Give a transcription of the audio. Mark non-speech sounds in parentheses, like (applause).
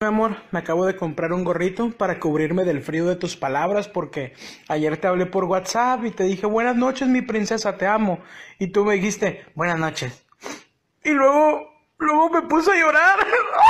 Mi amor, me acabo de comprar un gorrito para cubrirme del frío de tus palabras porque ayer te hablé por WhatsApp y te dije buenas noches mi princesa, te amo. Y tú me dijiste buenas noches. Y luego, luego me puse a llorar. (laughs)